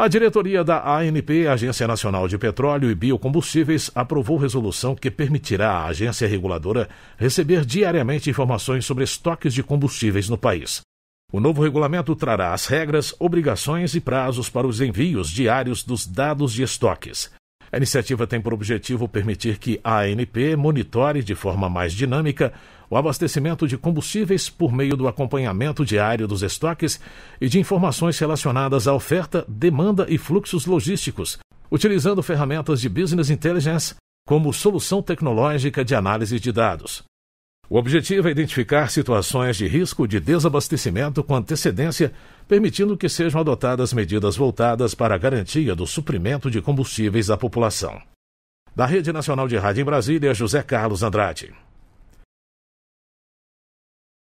A diretoria da ANP, Agência Nacional de Petróleo e Biocombustíveis, aprovou resolução que permitirá à agência reguladora receber diariamente informações sobre estoques de combustíveis no país. O novo regulamento trará as regras, obrigações e prazos para os envios diários dos dados de estoques. A iniciativa tem por objetivo permitir que a ANP monitore de forma mais dinâmica o abastecimento de combustíveis por meio do acompanhamento diário dos estoques e de informações relacionadas à oferta, demanda e fluxos logísticos, utilizando ferramentas de business intelligence como solução tecnológica de análise de dados. O objetivo é identificar situações de risco de desabastecimento com antecedência, permitindo que sejam adotadas medidas voltadas para a garantia do suprimento de combustíveis à população. Da Rede Nacional de Rádio em Brasília, José Carlos Andrade.